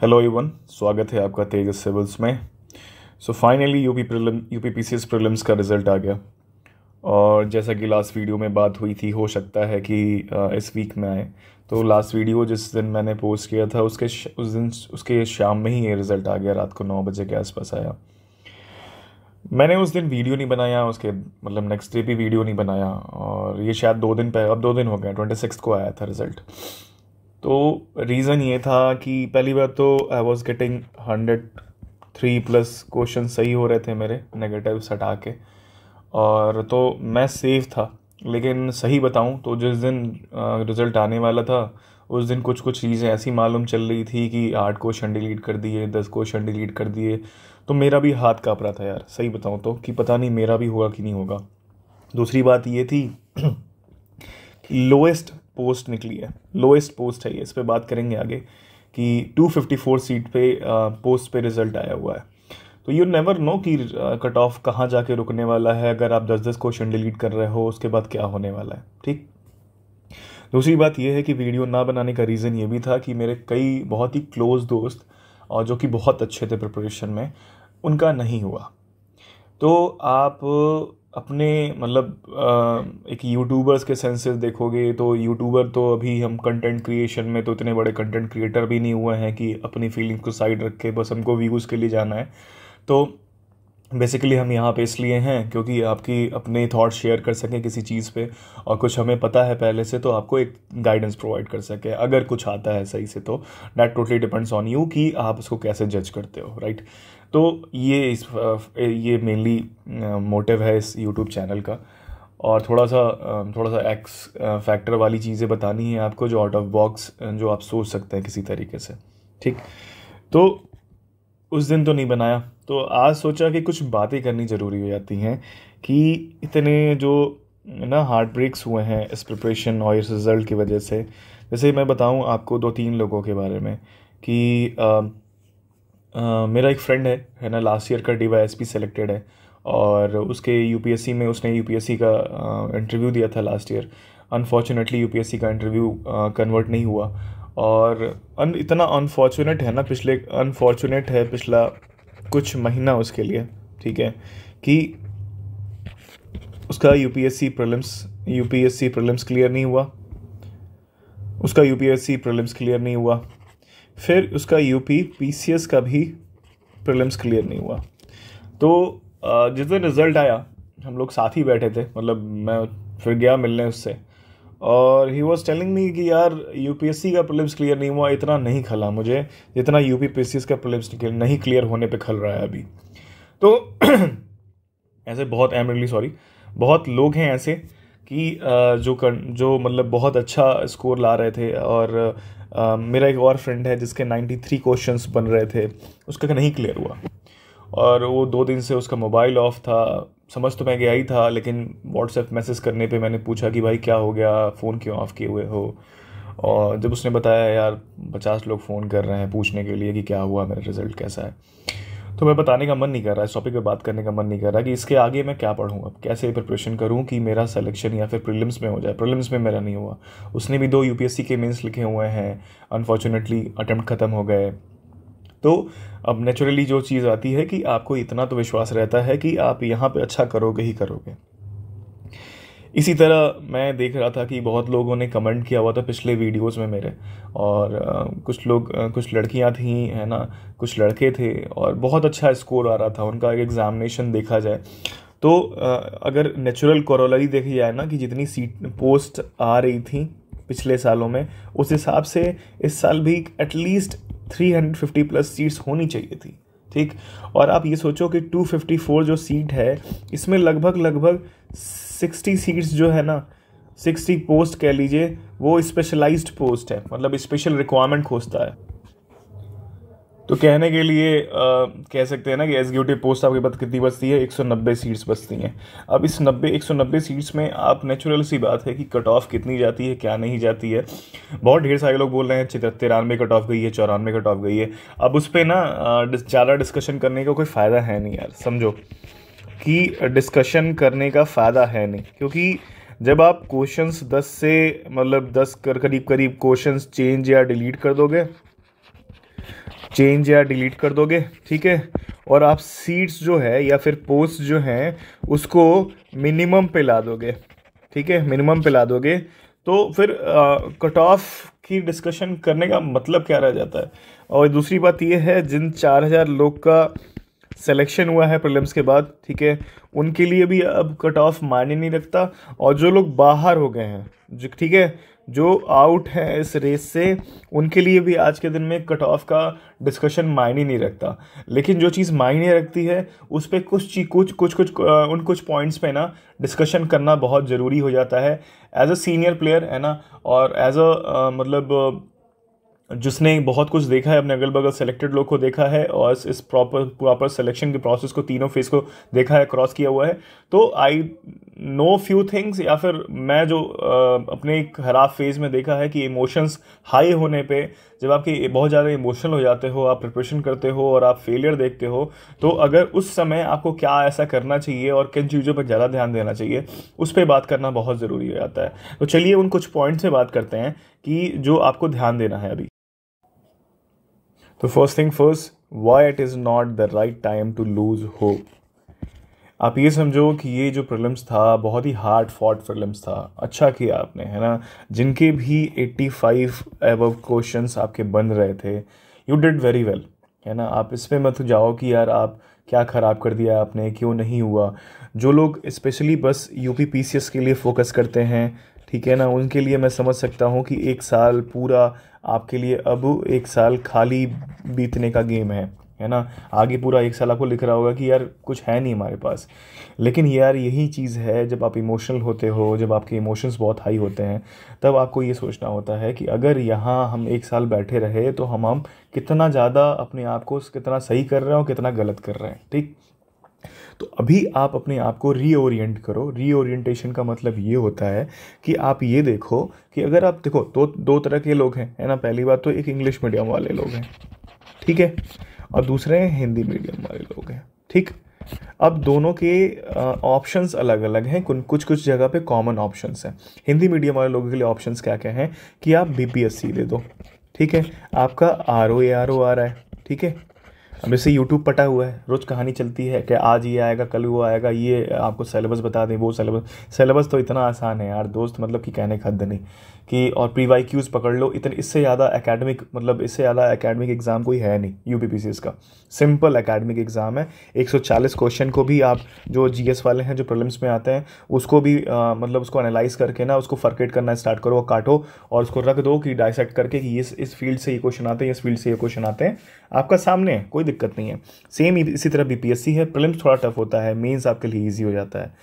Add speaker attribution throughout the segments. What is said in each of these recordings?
Speaker 1: hello even स्वागत है आपका तेजस सिविल्स में so finally UP prelim UP PCS prelims का रिजल्ट आ गया और जैसा कि लास्ट वीडियो में बात हुई थी हो सकता है कि इस वीक में आए तो लास्ट वीडियो जिस दिन मैंने पोस्ट किया था उसके उस दिन उसके शाम में ही ये रिज़ल्ट आ गया रात को नौ बजे के आसपास आया मैंने उस दिन वीडियो नहीं बनाया उसके मतलब नेक्स्ट डे भी वीडियो नहीं बनाया और ये शायद दो दिन पहले अब दो दिन हो गया ट्वेंटी सिक्स को आया था रिज़ल्ट तो रीज़न ये था कि पहली बार तो I was getting hundred three plus question सही हो रहे थे मेरे नेगेटिव हटा के और तो मैं सेफ था लेकिन सही बताऊँ तो जिस दिन रिज़ल्ट आने वाला था उस दिन कुछ कुछ चीज़ें ऐसी मालूम चल रही थी कि आठ क्वेश्चन डिलीट कर दिए दस क्वेश्चन डिलीट कर दिए तो मेरा भी हाथ काँप रहा था यार सही बताऊँ तो कि पता नहीं मेरा भी होगा कि नहीं होगा दूसरी बात ये थी लोएस्ट पोस्ट निकली है लोएस्ट पोस्ट है ये इस पर बात करेंगे आगे कि 254 सीट पे पोस्ट पे रिजल्ट आया हुआ है तो यू नेवर नो कि कट ऑफ कहाँ जाके रुकने वाला है अगर आप दस दस क्वेश्चन डिलीट कर रहे हो उसके बाद क्या होने वाला है ठीक दूसरी बात यह है कि वीडियो ना बनाने का रीज़न ये भी था कि मेरे कई बहुत ही क्लोज दोस्त और जो कि बहुत अच्छे थे प्रिपरेशन में उनका नहीं हुआ तो आप अपने मतलब एक यूट्यूबर्स के सेंसेस देखोगे तो यूट्यूबर तो अभी हम कंटेंट क्रिएशन में तो इतने बड़े कंटेंट क्रिएटर भी नहीं हुए हैं कि अपनी फीलिंग्स को साइड रख के बस हमको व्यूज़ के लिए जाना है तो बेसिकली हम यहाँ पे इसलिए हैं क्योंकि आपकी अपने थॉट्स शेयर कर सकें किसी चीज़ पे और कुछ हमें पता है पहले से तो आपको एक गाइडेंस प्रोवाइड कर सके अगर कुछ आता है सही से तो that totally depends on you कि आप उसको कैसे जज करते हो राइट तो ये इस ये मेनली मोटिव है इस यूट्यूब चैनल का और थोड़ा सा थोड़ा सा एक्स फैक्टर वाली चीज़ें बतानी है आपको जो आउट ऑफ बॉक्स जो आप सोच सकते हैं किसी तरीके से ठीक तो उस दिन तो नहीं बनाया तो आज सोचा कि कुछ बातें करनी ज़रूरी हो जाती हैं कि इतने जो ना हार्ट ब्रेक्स हुए हैं इस प्रिपरेशन और इस रिज़ल्ट की वजह से जैसे मैं बताऊं आपको दो तीन लोगों के बारे में कि आ, मेरा एक फ्रेंड है है ना लास्ट ईयर का D Y S P selected है और उसके यू पी एस सी में उसने यू पी एस सी का इंटरव्यू दिया था last year unfortunately U P S C का इंटरव्यू कन्वर्ट नहीं हुआ और अन इतना अनफॉर्चुनेट है ना पिछले अनफॉर्चुनेट है पिछला कुछ महीना उसके लिए ठीक है कि उसका U P S C prelims U P S C prelims clear नहीं हुआ उसका U P S C prelims clear नहीं हुआ फिर उसका यूपी पीसीएस का भी प्रिलिम्स क्लियर नहीं हुआ तो जिस दिन रिज़ल्ट आया हम लोग साथ ही बैठे थे मतलब मैं फिर गया मिलने उससे और ही वॉज टेलिंग मी कि यार सी का प्रिलिम्स क्लियर नहीं हुआ इतना नहीं खला मुझे जितना यू पी पीसीएस का प्रिलिम्स नहीं क्लियर होने पे खल रहा है अभी तो ऐसे बहुत आई एम सॉरी बहुत लोग हैं ऐसे कि जो कर जो मतलब बहुत अच्छा स्कोर ला रहे थे और मेरा एक और फ्रेंड है जिसके 93 क्वेश्चन बन रहे थे उसका नहीं क्लियर हुआ और वो दो दिन से उसका मोबाइल ऑफ था समझ तो मैं गया ही था लेकिन व्हाट्सएप मैसेज करने पे मैंने पूछा कि भाई क्या हो गया फ़ोन क्यों ऑफ़ किए हुए हो और जब उसने बताया यार पचास लोग फ़ोन कर रहे हैं पूछने के लिए कि क्या हुआ मेरा रिज़ल्ट कैसा है तो मैं बताने का मन नहीं कर रहा है इस टॉपिक पे बात करने का मन नहीं कर रहा कि इसके आगे मैं क्या पढ़ूँ अब कैसे प्रिपरेशन करूँ कि मेरा सिलेक्शन या फिर प्रीलिम्स में हो जाए प्रीलिम्स में मेरा नहीं हुआ उसने भी दो यू के मीन्स लिखे हुए हैं अनफॉर्चुनेटली अटैम्प्ट ख़त्म हो गए तो अब नेचुरली जो चीज़ आती है कि आपको इतना तो विश्वास रहता है कि आप यहाँ पे अच्छा करोगे ही करोगे इसी तरह मैं देख रहा था कि बहुत लोगों ने कमेंट किया हुआ था पिछले वीडियोस में मेरे और कुछ लोग कुछ लड़कियां थी है ना कुछ लड़के थे और बहुत अच्छा स्कोर आ रहा था उनका एग्ज़ामिनेशन देखा जाए तो अगर नेचुरल कॉरोलरी देखी जाए ना कि जितनी सीट पोस्ट आ रही थी पिछले सालों में उस हिसाब से इस साल भी एटलीस्ट 350 प्लस सीट्स होनी चाहिए थी ठीक और आप ये सोचो कि 254 जो सीट है इसमें लगभग लगभग 60 सीट्स जो है ना 60 पोस्ट कह लीजिए वो स्पेशलाइज्ड पोस्ट है मतलब स्पेशल रिक्वायरमेंट खोजता है तो कहने के लिए आ, कह सकते हैं ना कि एग्जीक्यूटिव पोस्ट आपके पास कितनी बचती है 190 सीट्स बचती हैं अब इस 90 190 सीट्स में आप नेचुरल सी बात है कि कट ऑफ कितनी जाती है क्या नहीं जाती है बहुत ढेर सारे लोग बोल रहे हैं तिरानवे कट ऑफ गई है चौरानवे कट ऑफ गई है अब उस पर ना ज़्यादा डिस्कशन करने का कोई फ़ायदा है नहीं यार समझो कि डिस्कशन करने का फ़ायदा है नहीं क्योंकि जब आप क्वेश्चंस दस से मतलब दस कर करीब करीब क्वेश्चंस चेंज या डिलीट कर दोगे चेंज या डिलीट कर दोगे ठीक है और आप सीट्स जो है या फिर पोस्ट जो हैं उसको मिनिमम पे ला दोगे ठीक है मिनिमम पे ला दोगे तो फिर कट ऑफ की डिस्कशन करने का मतलब क्या रह जाता है और दूसरी बात यह है जिन चार हज़ार लोग का सिलेक्शन हुआ है प्रलम्स के बाद ठीक है उनके लिए भी अब कट ऑफ मायने नहीं रखता और जो लोग बाहर हो गए हैं ठीक है जो आउट हैं इस रेस से उनके लिए भी आज के दिन में कट ऑफ का डिस्कशन मायने नहीं रखता लेकिन जो चीज़ मायने रखती है उस पर कुछ चीज कुछ कुछ कुछ उन कुछ पॉइंट्स पे ना डिस्कशन करना बहुत ज़रूरी हो जाता है एज अ सीनियर प्लेयर है ना और एज अ मतलब जिसने बहुत कुछ देखा है अपने अगल बगल सेलेक्टेड लोग को देखा है और इस प्रॉपर प्रॉपर सेलेक्शन के प्रोसेस को तीनों फेज को देखा है क्रॉस किया हुआ है तो आई नो फ्यू थिंग्स या फिर मैं जो आ, अपने एक खराब फेज में देखा है कि इमोशंस हाई होने पे जब आपकी बहुत ज़्यादा इमोशनल हो जाते हो आप प्रिपरेशन करते हो और आप फेलियर देखते हो तो अगर उस समय आपको क्या ऐसा करना चाहिए और किन चीज़ों पर ज़्यादा ध्यान देना चाहिए उस पर बात करना बहुत ज़रूरी हो जाता है तो चलिए उन कुछ पॉइंट से बात करते हैं कि जो आपको ध्यान देना है अभी तो first thing first why it is not the right time to lose hope आप ये समझो कि ये जो प्रिलिम्स था बहुत ही हार्ड फॉट प्रिलिम्स था अच्छा किया आपने है ना जिनके भी 85 फाइव एबव क्वेश्चन आपके बन रहे थे यू डिड वेरी वेल है ना आप इस पर मत जाओ कि यार आप क्या ख़राब कर दिया आपने क्यों नहीं हुआ जो लोग स्पेशली बस U P P C S के लिए फ़ोकस करते हैं ठीक है ना उनके लिए मैं समझ सकता हूँ कि एक साल पूरा आपके लिए अब एक साल खाली बीतने का गेम है है ना आगे पूरा एक साल आपको लिख रहा होगा कि यार कुछ है नहीं हमारे पास लेकिन यार यही चीज़ है जब आप इमोशनल होते हो जब आपके इमोशंस बहुत हाई होते हैं तब आपको ये सोचना होता है कि अगर यहाँ हम एक साल बैठे रहे तो हम हम कितना ज़्यादा अपने आप को कितना सही कर रहे हैं और कितना गलत कर रहे हैं ठीक तो अभी आप अपने आप को रीओरिएंट करो रीओरिएंटेशन का मतलब ये होता है कि आप ये देखो कि अगर आप देखो दो दो तरह के लोग हैं है ना पहली बात तो एक इंग्लिश मीडियम वाले लोग हैं ठीक है और दूसरे हैं हिंदी मीडियम वाले लोग हैं ठीक अब दोनों के ऑप्शंस अलग अलग हैं कुछ कुछ जगह पे कॉमन ऑप्शंस हैं हिंदी मीडियम वाले लोगों के लिए ऑप्शंस क्या क्या हैं कि आप बीपीएससी दे दो ठीक है आपका R O A R O आ रहा है ठीक है अब जैसे यूट्यूब पटा हुआ है रोज़ कहानी चलती है कि आज ये आएगा कल वो आएगा ये आपको सिलेबस बता दें वो सिलेबस सिलेबस तो इतना आसान है यार दोस्त मतलब कि कहने का हद नहीं कि और प्री वाई क्यूज़ पकड़ लो इतने इससे ज़्यादा एकेडमिक मतलब इससे ज़्यादा एकेडमिक एग्ज़ाम कोई है नहीं यू पी का सिंपल एकेडमिक एग्ज़ाम है 140 क्वेश्चन को भी आप जो जी वाले हैं जो प्रॉब्लम्स में आते हैं उसको भी आ, मतलब उसको एनालाइज करके ना उसको फर्केट करना स्टार्ट करो काटो और उसको रख दो कि डाइसेक्ट करके कि इस इस फील्ड से ये क्वेश्चन आते हैं इस फील्ड से ये क्वेश्चन आते हैं आपका सामने है कोई दिक्कत नहीं है सेम इसी तरह बी है प्रॉब्लम्स थोड़ा टफ होता है मेन्स आपके लिए ईजी हो जाता है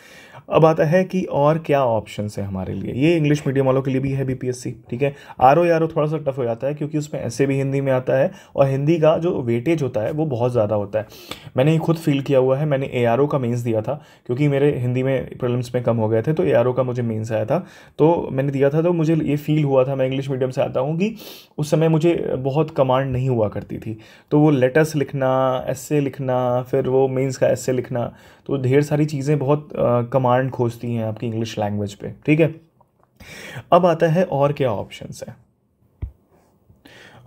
Speaker 1: अब आता है कि और क्या ऑप्शन है हमारे लिए ये इंग्लिश मीडियम वालों के लिए भी है बीपीएससी ठीक है आर ओ आर ओ थोड़ा सा टफ हो जाता है क्योंकि उसमें ऐसे भी हिंदी में आता है और हिंदी का जो वेटेज होता है वो बहुत ज़्यादा होता है मैंने ही खुद फील किया हुआ है मैंने ए आर ओ का मेन्स दिया था क्योंकि मेरे हिंदी में प्रॉब्लम्स में कम हो गए थे तो ए आर ओ का मुझे मेन्स आया था तो मैंने दिया था तो मुझे ये फील हुआ था मैं इंग्लिश मीडियम से आता हूँ कि उस समय मुझे बहुत कमांड नहीं हुआ करती थी तो वो लेटर्स लिखना एस लिखना फिर वो मेन्स का एस लिखना तो ढेर सारी चीज़ें बहुत कमांड खोजती हैं आपकी इंग्लिश लैंग्वेज पे ठीक है अब आता है और क्या ऑप्शंस हैं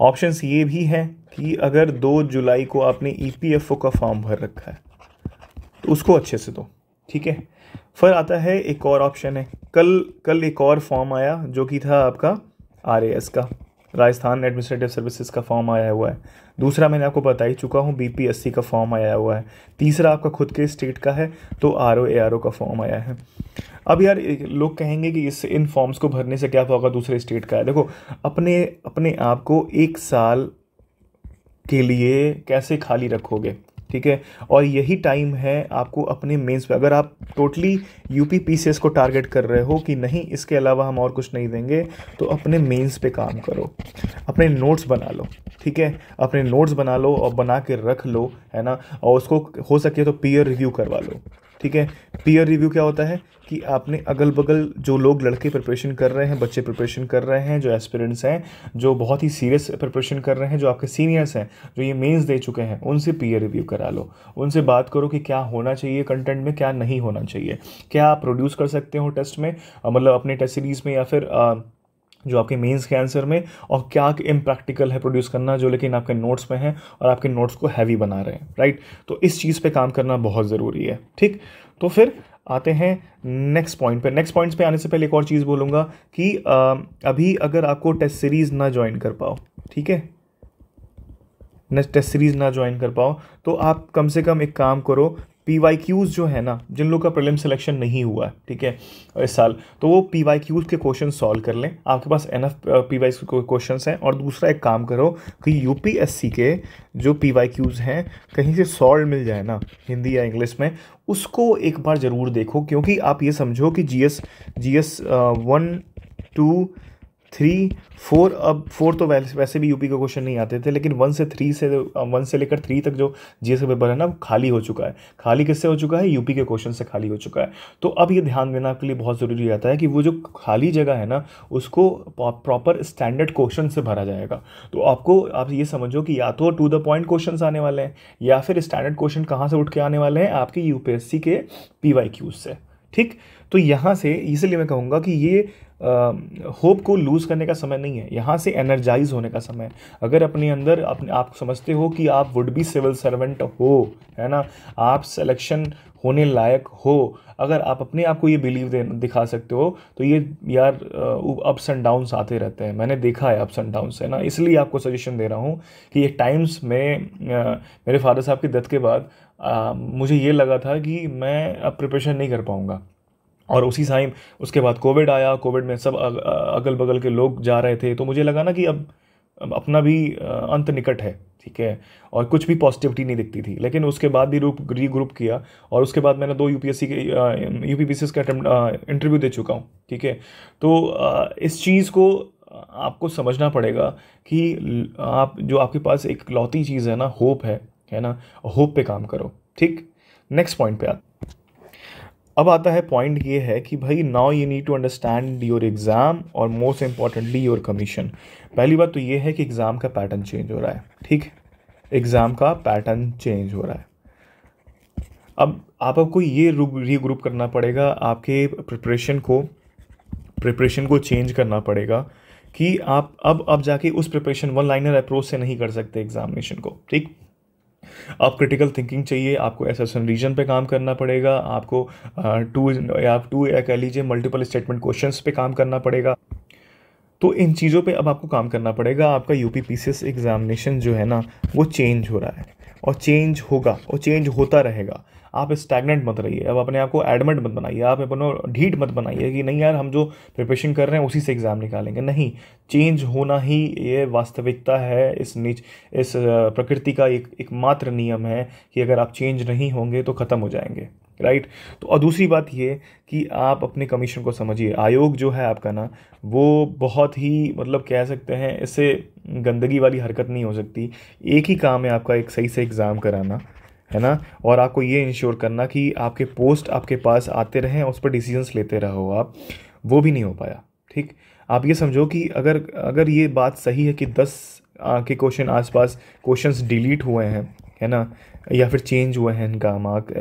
Speaker 1: ऑप्शंस ये भी हैं कि अगर दो जुलाई को आपने ई e का फॉर्म भर रखा है तो उसको अच्छे से दो ठीक है फिर आता है एक और ऑप्शन है कल कल एक और फॉर्म आया जो कि था आपका आर का राजस्थान एडमिनिस्ट्रेटिव सर्विसेज का फॉर्म आया हुआ है दूसरा मैंने आपको बता ही चुका हूँ बी पी एस सी का फॉर्म आया हुआ है तीसरा आपका खुद के स्टेट का है तो R O A R O का फॉर्म आया है अब यार लोग कहेंगे कि इस इन फॉर्म्स को भरने से क्या होगा दूसरे स्टेट का है देखो अपने अपने आप को एक साल के लिए कैसे खाली रखोगे ठीक है और यही टाइम है आपको अपने मेंस पे अगर आप टोटली यूपी पीसीएस को टारगेट कर रहे हो कि नहीं इसके अलावा हम और कुछ नहीं देंगे तो अपने मेंस पे काम करो अपने नोट्स बना लो ठीक है अपने नोट्स बना लो और बना के रख लो है ना और उसको हो सके तो पीयर रिव्यू करवा लो ठीक है पीयर रिव्यू क्या होता है कि आपने अगल बगल जो लोग लड़के प्रिपरेशन कर रहे हैं बच्चे प्रिपरेशन कर रहे हैं जो एस्पिरेंट्स हैं जो बहुत ही सीरियस प्रिपरेशन कर रहे हैं जो आपके सीनियर्स हैं जो ये मेंस दे चुके हैं उनसे पीयर रिव्यू करा लो उनसे बात करो कि क्या होना चाहिए कंटेंट में क्या नहीं होना चाहिए क्या आप प्रोड्यूस कर सकते हो टेस्ट में मतलब अपने टेस्ट सीरीज़ में या फिर आ, जो आपके मेंस के आंसर में और क्या इम्प्रैक्टिकल है प्रोड्यूस करना जो लेकिन आपके नोट्स में है और आपके नोट्स को हैवी बना रहे हैं राइट तो इस चीज़ पे काम करना बहुत ज़रूरी है ठीक तो फिर आते हैं नेक्स्ट पॉइंट पे नेक्स्ट पॉइंट्स पे आने से पहले एक और चीज़ बोलूँगा कि आ, अभी अगर आपको टेस्ट सीरीज़ ना ज्वाइन कर पाओ ठीक है नेक्स्ट टेस्ट सीरीज़ ना ज्वाइन कर पाओ तो आप कम से कम एक काम करो पी वाई क्यूज़ जो है ना जिन लोग का प्रिलिम सिलेक्शन नहीं हुआ है ठीक है इस साल तो वो पी वाई क्यूज़ के क्वेश्चन सॉल्व कर लें आपके पास N F P Y question हैं और दूसरा एक काम करो कि यू पी एस सी के जो पी वाई क्यूज़ हैं कहीं से सॉल्व मिल जाए ना हिंदी या इंग्लिश में उसको एक बार ज़रूर देखो क्योंकि आप ये समझो कि G S G S one two three four अब फोर तो वैसे, वैसे भी यूपी के क्वेश्चन नहीं आते थे लेकिन वन से थ्री से वन um, से लेकर थ्री तक जो जी एस पेपर है ना खाली हो चुका है खाली किससे हो चुका है यूपी के क्वेश्चन से खाली हो चुका है तो अब ये ध्यान देना आपके लिए बहुत ज़रूरी रहता है कि वो जो खाली जगह है ना उसको प्रॉपर स्टैंडर्ड क्वेश्चन से भरा जाएगा तो आपको आप ये समझो कि या तो टू द पॉइंट क्वेश्चन आने वाले हैं या फिर स्टैंडर्ड क्वेश्चन कहाँ से उठ के आने वाले हैं आपके यू के पी से ठीक तो यहाँ से इसलिए मैं कहूँगा कि ये होप को लूज़ करने का समय नहीं है यहाँ से एनर्जाइज होने का समय है अगर अपने अंदर अपने आप समझते हो कि आप वुड बी सिविल सर्वेंट हो है ना आप सिलेक्शन होने लायक हो अगर आप अपने आप को ये बिलीव दिखा सकते हो तो ये यार अप्स एंड डाउन्स आते रहते हैं मैंने देखा है अप्स एंड डाउन्स है ना इसलिए आपको सजेशन दे रहा हूँ कि ये टाइम्स में मेरे फादर साहब की डेथ के बाद आ, मुझे ये लगा था कि मैं अब प्रिपरेशन नहीं कर पाऊँगा और उसी टाइम उसके बाद कोविड आया कोविड में सब अगल बगल के लोग जा रहे थे तो मुझे लगा ना कि अब अपना भी अंत निकट है ठीक है और कुछ भी पॉजिटिविटी नहीं दिखती थी लेकिन उसके बाद भी रूप रीग्रुप किया और उसके बाद मैंने दो यूपीएससी के यू पी का इंटरव्यू दे चुका हूँ ठीक है तो इस चीज़ को आपको समझना पड़ेगा कि आप जो आपके पास एक लौती चीज़ है ना होप है है ना होप पे काम करो ठीक नेक्स्ट पॉइंट पे आते अब आता है पॉइंट ये है कि भाई now you need to understand your exam और मोस्ट इम्पॉर्टेंटली योर कमीशन पहली बात तो ये है कि एग्ज़ाम का पैटर्न चेंज हो रहा है ठीक है एग्ज़ाम का पैटर्न चेंज हो रहा है अब आप आपको ये रीग्रुप करना पड़ेगा आपके प्रिपरेशन को प्रिपरेशन को चेंज करना पड़ेगा कि आप अब अब जाके उस प्रिपरेशन वन लाइनर अप्रोच से नहीं कर सकते एग्जामिनेशन को ठीक आप क्रिटिकल थिंकिंग चाहिए आपको एसेसन रीजन पे काम करना पड़ेगा आपको टू आप टू या कह लीजिए मल्टीपल स्टेटमेंट क्वेश्चन पे काम करना पड़ेगा तो इन चीज़ों पे अब आपको काम करना पड़ेगा आपका यू पी एग्ज़ामिनेशन जो है ना वो चेंज हो रहा है और चेंज होगा और चेंज होता रहेगा आप स्टैगनेंट मत रहिए अब अपने आप को एडमिट मत बनाइए आप अपनों ढीठ मत बनाइए कि नहीं यार हम जो प्रिपरेशन कर रहे हैं उसी से एग्ज़ाम निकालेंगे नहीं चेंज होना ही ये वास्तविकता है इस नीच इस प्रकृति का एक एकमात्र नियम है कि अगर आप चेंज नहीं होंगे तो ख़त्म हो जाएंगे राइट तो और दूसरी बात ये कि आप अपने कमीशन को समझिए आयोग जो है आपका ना वो बहुत ही मतलब कह सकते हैं इससे गंदगी वाली हरकत नहीं हो सकती एक ही काम है आपका एक सही से एग्ज़ाम कराना है ना और आपको ये इंश्योर करना कि आपके पोस्ट आपके पास आते रहें उस पर डिसीजंस लेते रहो आप वो भी नहीं हो पाया ठीक आप ये समझो कि अगर अगर ये बात सही है कि दस के क्वेश्चन आसपास क्वेश्चंस डिलीट हुए हैं है ना या फिर चेंज हुआ है इनका मार्क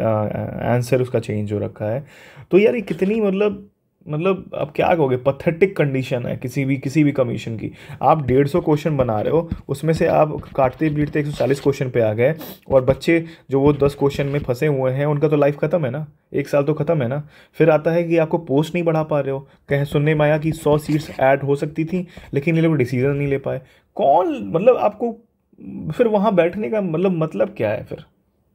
Speaker 1: आंसर उसका चेंज हो रखा है तो यार ये कितनी मतलब मतलब अब क्या कहोगे पथेटिक कंडीशन है किसी भी किसी भी कमीशन की आप डेढ़ सौ क्वेश्चन बना रहे हो उसमें से आप काटते पीटते एक सौ चालीस क्वेश्चन पे आ गए और बच्चे जो वो दस क्वेश्चन में फंसे हुए हैं उनका तो लाइफ ख़त्म है ना एक साल तो ख़त्म है ना फिर आता है कि आपको पोस्ट नहीं बढ़ा पा रहे हो कह सुनने में आया कि सौ सीट्स ऐड हो सकती थी लेकिन ये लोग डिसीजन नहीं ले पाए कौन मतलब आपको फिर वहाँ बैठने का मतलब मतलब क्या है फिर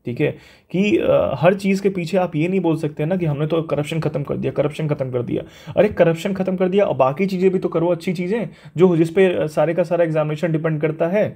Speaker 1: ठीक है कि आ, हर चीज़ के पीछे आप ये नहीं बोल सकते ना कि हमने तो करप्शन ख़त्म कर दिया करप्शन ख़त्म कर दिया अरे करप्शन ख़त्म कर दिया और बाकी चीज़ें भी तो करो अच्छी चीज़ें जो जिस पे सारे का सारा एग्जामिनेशन डिपेंड करता है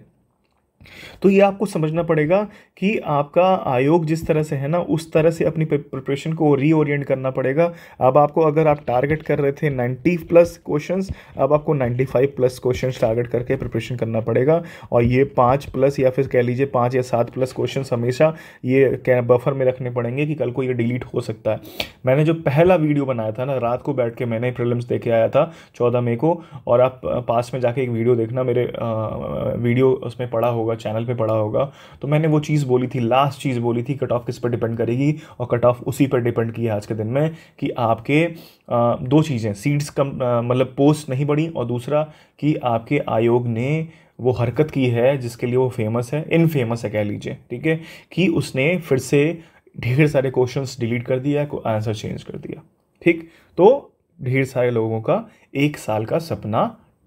Speaker 1: तो ये आपको समझना पड़ेगा कि आपका आयोग जिस तरह से है ना उस तरह से अपनी प्रिपरेशन को रीओरियंट करना पड़ेगा अब आपको अगर आप टारगेट कर रहे थे 90 प्लस क्वेश्चंस अब आपको 95 प्लस क्वेश्चंस टारगेट करके प्रिपरेशन करना पड़ेगा और ये पाँच प्लस या फिर कह लीजिए पाँच या सात प्लस क्वेश्चन हमेशा ये बफर में रखने पड़ेंगे कि कल को ये डिलीट हो सकता है मैंने जो पहला वीडियो बनाया था ना रात को बैठ के मैंने प्रिलिम्स देखे आया था चौदह मई को और आप पास में जाके एक वीडियो देखना मेरे वीडियो उसमें पड़ा होगा होगा चैनल पे पढ़ा होगा तो मैंने वो चीज़ बोली थी लास्ट चीज़ बोली थी कट ऑफ किस पर डिपेंड करेगी और कट ऑफ उसी पर डिपेंड की है आज के दिन में कि आपके आ, दो चीज़ें सीट्स कम मतलब पोस्ट नहीं बढ़ी और दूसरा कि आपके आयोग ने वो हरकत की है जिसके लिए वो फेमस है इन फेमस है कह लीजिए ठीक है कि उसने फिर से ढेर सारे क्वेश्चंस डिलीट कर दिया को आंसर चेंज कर दिया ठीक तो ढेर सारे लोगों का एक साल का सपना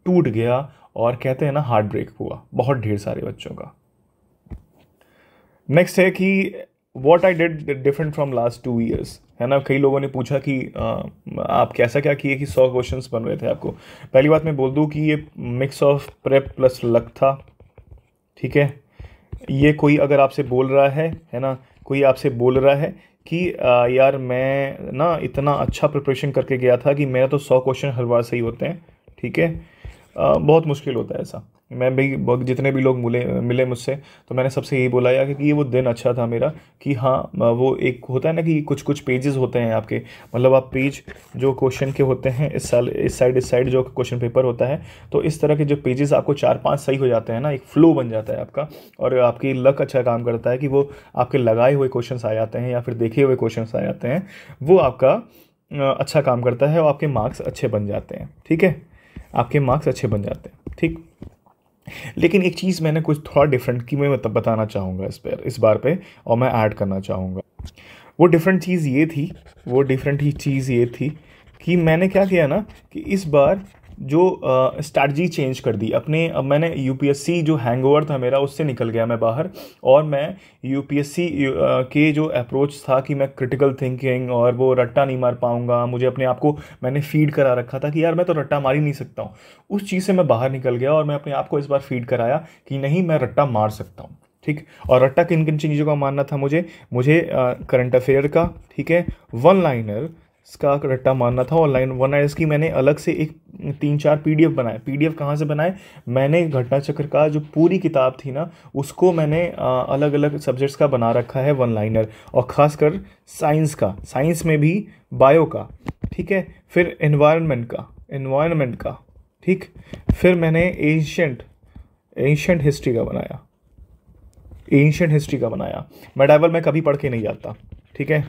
Speaker 1: टूट गया और कहते हैं ना हार्ट ब्रेक हुआ बहुत ढेर सारे बच्चों का नेक्स्ट है कि what I did different from last two years है ना कई लोगों ने पूछा कि आ, आप कैसा क्या किए कि सौ क्वेश्चन बन रहे थे आपको पहली बात मैं बोल दूँ कि ये mix of prep plus luck था ठीक है ये कोई अगर आपसे बोल रहा है है ना कोई आपसे बोल रहा है कि आ, यार मैं ना इतना अच्छा प्रिपरेशन करके गया था कि मेरा तो सौ क्वेश्चन हर बार सही होते हैं ठीक है बहुत मुश्किल होता है ऐसा मैं भी जितने भी लोग मिले मिले मुझसे तो मैंने सबसे यही बोला या कि ये वो दिन अच्छा था मेरा कि हाँ वो एक होता है ना कि कुछ कुछ पेजेस होते हैं आपके मतलब आप पेज जो क्वेश्चन के होते हैं इस साल इस साइड इस साइड जो क्वेश्चन पेपर होता है तो इस तरह के जो पेजेस आपको चार पांच सही हो जाते हैं ना एक फ्लो बन जाता है आपका और आपकी लक अच्छा काम करता है कि वो आपके लगाए हुए क्वेश्चन आ जाते हैं या फिर देखे हुए क्वेश्चन आ जाते हैं वो आपका अच्छा काम करता है और आपके मार्क्स अच्छे बन जाते हैं ठीक है आपके मार्क्स अच्छे बन जाते हैं ठीक लेकिन एक चीज़ मैंने कुछ थोड़ा डिफरेंट की मैं मतलब बताना चाहूँगा इस पर इस बार पे और मैं ऐड करना चाहूँगा वो डिफरेंट चीज़ ये थी वो डिफरेंट ही चीज़ ये थी कि मैंने क्या किया ना कि इस बार जो स्ट्रैटी चेंज कर दी अपने अब मैंने यूपीएससी जो हैंगओवर था मेरा उससे निकल गया मैं बाहर और मैं यूपीएससी के जो अप्रोच था कि मैं क्रिटिकल थिंकिंग और वो रट्टा नहीं मार पाऊँगा मुझे अपने आप को मैंने फीड करा रखा था कि यार मैं तो रट्टा मार ही नहीं सकता हूँ उस चीज़ से मैं बाहर निकल गया और मैं अपने आप को इस बार फीड कराया कि नहीं मैं रट्टा मार सकता हूँ ठीक और रट्टा किन किन चीज़ों का मानना था मुझे मुझे करंट अफेयर का ठीक है वन लाइनर इसका रट्टा मानना था ऑनलाइन वरना इसकी मैंने अलग से एक तीन चार पीडीएफ बनाए एफ कहाँ से बनाए मैंने घटना चक्र का जो पूरी किताब थी ना उसको मैंने अलग अलग सब्जेक्ट्स का बना रखा है वन लाइनर और ख़ासकर साइंस का साइंस में भी बायो का ठीक है फिर इन्वायरमेंट का इन्वायरमेंट का ठीक फिर मैंने एंशंट एंशंट हिस्ट्री का बनाया एंशंट हिस्ट्री का बनाया मेडाइवल मैं कभी पढ़ के नहीं जाता ठीक है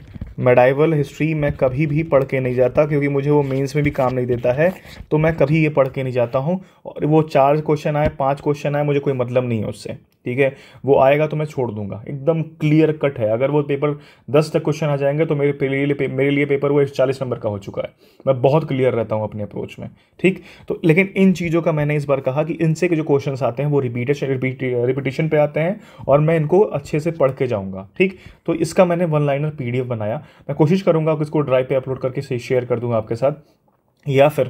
Speaker 1: मेडाइवल हिस्ट्री मैं कभी भी पढ़ के नहीं जाता क्योंकि मुझे वो मेंस में भी काम नहीं देता है तो मैं कभी ये पढ़ के नहीं जाता हूँ और वो चार क्वेश्चन आए पांच क्वेश्चन आए मुझे कोई मतलब नहीं है उससे ठीक है वो आएगा तो मैं छोड़ दूंगा एकदम क्लियर कट है अगर वो पेपर दस तक क्वेश्चन आ जाएंगे तो मेरे लिए मेरे लिए पेपर वो चालीस नंबर का हो चुका है मैं बहुत क्लियर रहता हूँ अपने अप्रोच में ठीक तो लेकिन इन चीज़ों का मैंने इस बार कहा कि इनसे के जो क्वेश्चन आते हैं वो रिपीटेशन रिपीटिशन पे आते हैं और मैं इनको अच्छे से पढ़ के जाऊँगा ठीक तो इसका मैंने वन लाइनर पी बनाया मैं कोशिश करूँगा इसको ड्राइव पर अपलोड करके शेयर कर दूंगा आपके साथ या फिर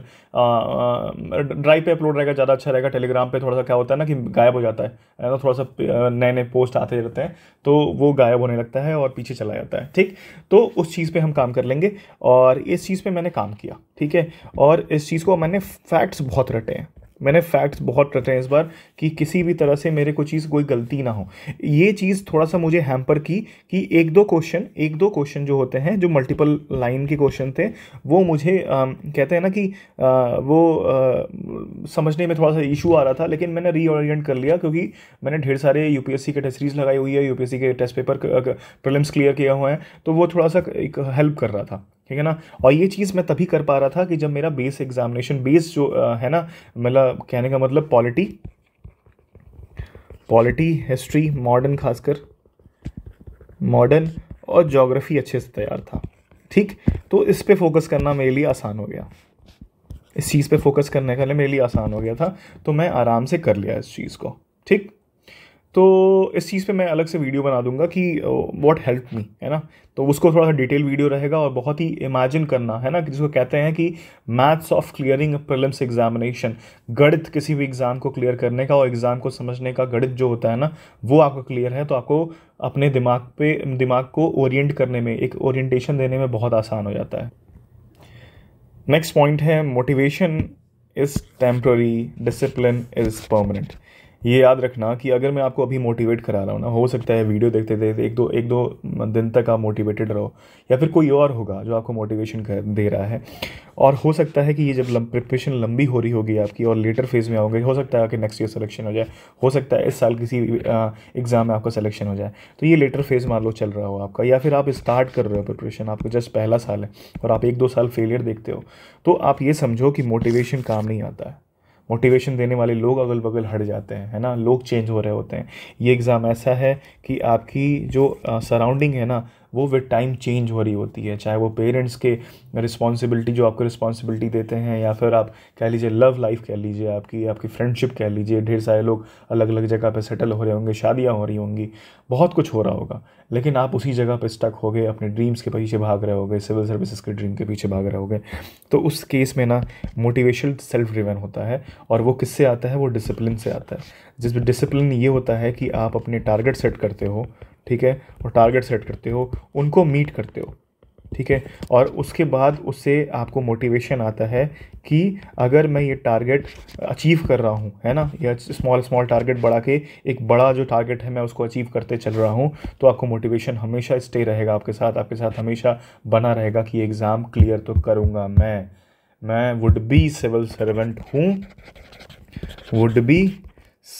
Speaker 1: ड्राइव पे अपलोड रहेगा ज़्यादा अच्छा रहेगा टेलीग्राम पे थोड़ा सा क्या होता है ना कि गायब हो जाता है ना थोड़ा सा नए नए पोस्ट आते रहते हैं तो वो गायब होने लगता है और पीछे चला जाता है ठीक तो उस चीज़ पे हम काम कर लेंगे और इस चीज़ पे मैंने काम किया ठीक है और इस चीज़ को मैंने फैक्ट्स बहुत रटे हैं मैंने फैक्ट्स बहुत रटे हैं इस बार कि किसी भी तरह से मेरे को चीज़ कोई गलती ना हो ये चीज़ थोड़ा सा मुझे हैम्पर की कि एक दो क्वेश्चन एक दो क्वेश्चन जो होते हैं जो मल्टीपल लाइन के क्वेश्चन थे वो मुझे आ, कहते हैं ना कि आ, वो आ, समझने में थोड़ा सा इशू आ रहा था लेकिन मैंने रीओरिएंट कर लिया क्योंकि मैंने ढेर सारे यू के टेस्ट सीरीज लगाई हुई है यू के टेस्ट पेपर प्रिलिम्स क्लियर किए हुए हैं तो वो थोड़ा सा एक हेल्प कर रहा था ठीक है ना और ये चीज़ मैं तभी कर पा रहा था कि जब मेरा बेस एग्जामिनेशन बेस जो है ना मतलब कहने का मतलब पॉलिटी पॉलिटी हिस्ट्री मॉडर्न खासकर मॉडर्न और जोग्राफ़ी अच्छे से तैयार था ठीक तो इस पे फोकस करना मेरे लिए आसान हो गया इस चीज़ पे फोकस करने के लिए मेरे लिए आसान हो गया था तो मैं आराम से कर लिया इस चीज़ को ठीक तो इस चीज़ पे मैं अलग से वीडियो बना दूंगा कि वॉट हेल्प मी है ना तो उसको थोड़ा सा डिटेल वीडियो रहेगा और बहुत ही इमेजिन करना है ना जिसको कहते हैं कि maths of clearing prelims examination गणित किसी भी एग्ज़ाम को क्लियर करने का और एग्ज़ाम को समझने का गणित जो होता है ना वो आपको क्लियर है तो आपको अपने दिमाग पे दिमाग को ओरिएंट करने में एक ओरिएंटेशन देने में बहुत आसान हो जाता है नेक्स्ट पॉइंट है motivation is temporary discipline is permanent ये याद रखना कि अगर मैं आपको अभी मोटिवेट करा रहा हूँ ना हो सकता है वीडियो देखते देखते एक दो एक दो दिन तक आप मोटिवेटेड रहो या फिर कोई और होगा जो आपको मोटिवेशन कर दे रहा है और हो सकता है कि ये जब प्रिपरेशन लंबी हो रही होगी आपकी और लेटर फेज़ में आओगे हो सकता है कि नेक्स्ट ईयर सिलेक्शन हो जाए हो सकता है इस साल किसी एग्ज़ाम में आपका सिलेक्शन हो जाए तो ये लेटर फेज़ मान लो चल रहा हो आपका या फिर आप स्टार्ट कर रहे हो प्रिपरेशन आपका जस्ट पहला साल है और आप एक दो साल फेलियर देखते हो तो आप ये समझो कि मोटिवेशन काम नहीं आता है मोटिवेशन देने वाले लोग अगल बगल हट जाते हैं है ना लोग चेंज हो रहे होते हैं ये एग्ज़ाम ऐसा है कि आपकी जो सराउंडिंग है ना वो विद टाइम चेंज हो रही होती है चाहे वो पेरेंट्स के रिस्पॉन्सिबिलिटी जो आपको रिस्पॉन्सिबिलिटी देते हैं या फिर आप कह लीजिए लव लाइफ कह लीजिए आपकी आपकी फ्रेंडशिप कह लीजिए ढेर सारे लोग अलग अलग जगह पर सेटल हो रहे होंगे शादियाँ हो रही होंगी बहुत कुछ हो रहा होगा लेकिन आप उसी जगह पर स्टक हो गए अपने ड्रीम्स के पीछे भाग रहे हो गए सिविल सर्विसेज के ड्रीम के पीछे भाग रहे हो गए तो उस केस में ना मोटिवेशन सेल्फ ड्रिवन होता है और वो किससे आता है वो डिसिप्लिन से आता है जिसमें डिसिप्लिन ये होता है कि आप अपने टारगेट सेट करते हो ठीक है और टारगेट सेट करते हो उनको मीट करते हो ठीक है और उसके बाद उससे आपको मोटिवेशन आता है कि अगर मैं ये टारगेट अचीव कर रहा हूँ है ना या स्मॉल स्मॉल टारगेट बढ़ा के एक बड़ा जो टारगेट है मैं उसको अचीव करते चल रहा हूँ तो आपको मोटिवेशन हमेशा स्टे रहेगा आपके साथ आपके साथ हमेशा बना रहेगा कि एग्ज़ाम क्लियर तो करूँगा मैं मैं वुड बी सिविल सर्वेंट हूँ वुड बी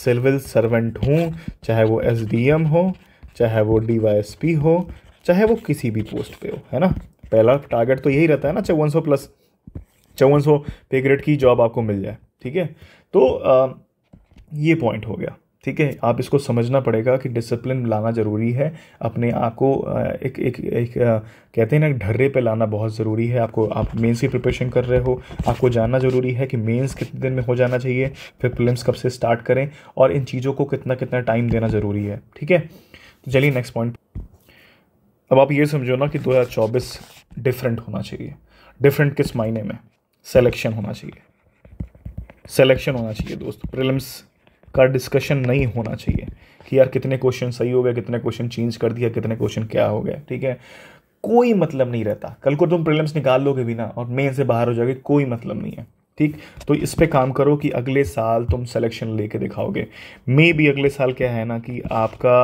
Speaker 1: सिविल सर्वेंट हूँ चाहे वो एस हो चाहे वो डी हो चाहे वो किसी भी पोस्ट पे हो है ना पहला टारगेट तो यही रहता है ना चौवन सौ प्लस चौवन सौ पे ग्रेड की जॉब आपको मिल जाए ठीक है तो आ, ये पॉइंट हो गया ठीक है आप इसको समझना पड़ेगा कि डिसिप्लिन लाना ज़रूरी है अपने आप को एक एक एक कहते हैं ना ढर्रे पे लाना बहुत ज़रूरी है आपको आप मेंस की प्रिपरेशन कर रहे हो आपको जानना ज़रूरी है कि मेंस कितने दिन में हो जाना चाहिए फिर प्रिलिम्स कब से स्टार्ट करें और इन चीज़ों को कितना कितना टाइम देना ज़रूरी है ठीक है तो चलिए नेक्स्ट पॉइंट अब आप ये समझो ना कि 2024 डिफरेंट होना चाहिए डिफरेंट किस मायने में सेलेक्शन होना चाहिए सेलेक्शन होना चाहिए दोस्त प्रिलिम्स का डिस्कशन नहीं होना चाहिए कि यार कितने क्वेश्चन सही हो गए कितने क्वेश्चन चेंज कर दिया कितने क्वेश्चन क्या हो गया ठीक है कोई मतलब नहीं रहता कल को तुम प्रिलिम्स निकाल लोगे भी ना और मेन से बाहर हो जाओगे कोई मतलब नहीं है ठीक तो इस पे काम करो कि अगले साल तुम सिलेक्शन लेके दिखाओगे मे भी अगले साल क्या है ना कि आपका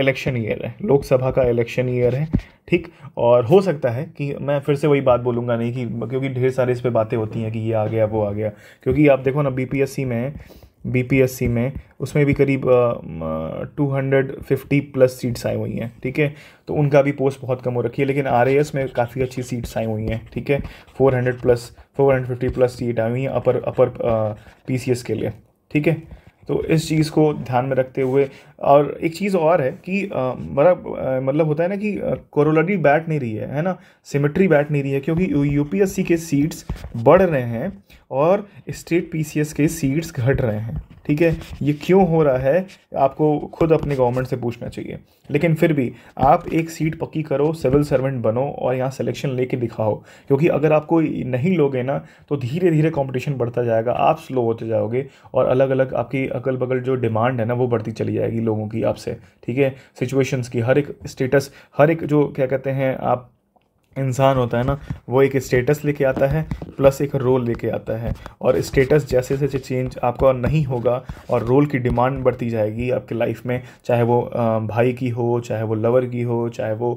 Speaker 1: इलेक्शन ईयर है लोकसभा का इलेक्शन ईयर है ठीक और हो सकता है कि मैं फिर से वही बात बोलूँगा नहीं कि क्योंकि ढेर सारे इस पर बातें होती हैं कि ये आ गया वो आ गया क्योंकि आप देखो ना बी में बीपीएससी में उसमें भी करीब two hundred fifty plus seats आई हुई हैं ठीक है तो उनका भी पोस्ट बहुत कम हो रखी है लेकिन आर में काफ़ी अच्छी सीट्स आई हुई हैं ठीक है four hundred plus four hundred fifty plus seat आई हुई हैं अपर अपर पीसीएस के लिए ठीक है तो इस चीज़ को ध्यान में रखते हुए और एक चीज़ और है कि बड़ा मतलब होता है ना कि कोरोलरी बैठ नहीं रही है है ना सिमेट्री बैठ नहीं रही है क्योंकि यूपीएससी के सीट्स बढ़ रहे हैं और स्टेट पीसीएस के सीट्स घट रहे हैं ठीक है ये क्यों हो रहा है आपको खुद अपने गवर्नमेंट से पूछना चाहिए लेकिन फिर भी आप एक सीट पक्की करो सिविल सर्वेंट बनो और यहाँ सिलेक्शन लेके दिखाओ क्योंकि अगर आपको नहीं लोगे ना तो धीरे धीरे कंपटीशन बढ़ता जाएगा आप स्लो होते जाओगे और अलग अलग आपकी अगल बगल जो डिमांड है ना वो बढ़ती चली जाएगी लोगों की आपसे ठीक है सिचुएशंस की हर एक स्टेटस हर एक जो क्या कहते हैं आप इंसान होता है ना वो एक स्टेटस लेके आता है प्लस एक रोल लेके आता है और स्टेटस जैसे जैसे चेंज आपका नहीं होगा और रोल की डिमांड बढ़ती जाएगी आपके लाइफ में चाहे वो भाई की हो चाहे वो लवर की हो चाहे वो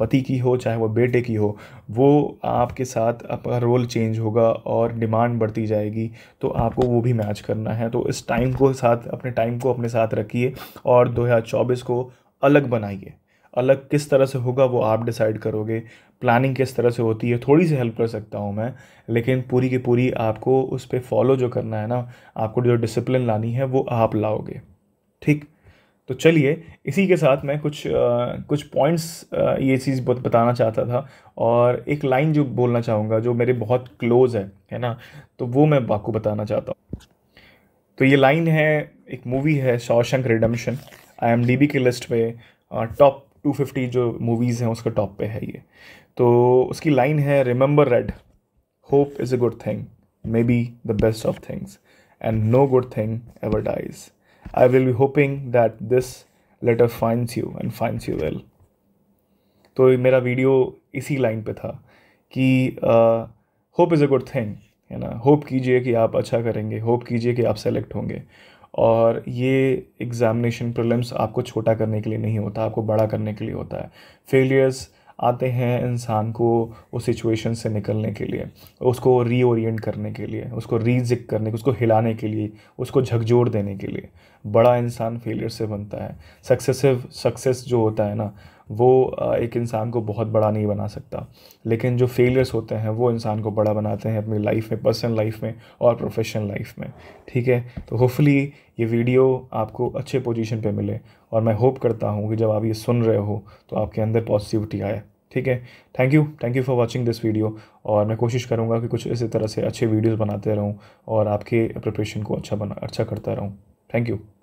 Speaker 1: पति की हो चाहे वो बेटे की हो वो आपके साथ आपका रोल चेंज होगा और डिमांड बढ़ती जाएगी तो आपको वो भी मैच करना है तो इस टाइम को साथ अपने टाइम को अपने साथ रखिए और दो को अलग बनाइए अलग किस तरह से होगा वो आप डिसाइड करोगे प्लानिंग किस तरह से होती है थोड़ी सी हेल्प कर सकता हूँ मैं लेकिन पूरी की पूरी आपको उस पर फॉलो जो करना है ना आपको जो डिसिप्लिन लानी है वो आप लाओगे ठीक तो चलिए इसी के साथ मैं कुछ आ, कुछ पॉइंट्स ये चीज़ बताना चाहता था और एक लाइन जो बोलना चाहूँगा जो मेरे बहुत क्लोज है है ना तो वो मैं आपको बताना चाहता हूँ तो ये लाइन है एक मूवी है Shawshank Redemption I M D B की लिस्ट पे टॉप 250 जो मूवीज़ हैं उसका टॉप पे है ये तो उसकी लाइन है remember Red hope is a good thing maybe the best of things and no good thing ever dies I will be hoping that this letter finds you and finds you well तो मेरा video इसी line पे था कि hope is a good thing है ना hope कीजिए कि आप अच्छा करेंगे होप कीजिए कि आप सेलेक्ट होंगे और ये एग्ज़ामिनेशन प्रिलिम्स आपको छोटा करने के लिए नहीं होता आपको बड़ा करने के लिए होता है फेलियर्स आते हैं इंसान को उस सिचुएशन से निकलने के लिए उसको रीओरिएंट करने के लिए उसको रीजिक करने के उसको हिलाने के लिए उसको झकझोर देने के लिए बड़ा इंसान फेलियर से बनता है सक्सेसिव सक्सेस जो होता है ना वो एक इंसान को बहुत बड़ा नहीं बना सकता लेकिन जो फेलियर्स होते हैं वो इंसान को बड़ा बनाते हैं अपनी लाइफ में पर्सनल लाइफ में और प्रोफेशनल लाइफ में ठीक है तो होपफुली ये वीडियो आपको अच्छे पोजीशन पे मिले और मैं होप करता हूँ कि जब आप ये सुन रहे हो तो आपके अंदर पॉजिटिविटी आए ठीक है thank you thank you for watching this video और मैं कोशिश करूँगा कि कुछ इसी तरह से अच्छे वीडियोज़ बनाते रहूँ और आपके प्रिपरेशन को अच्छा बना अच्छा करता रहूँ थैंक यू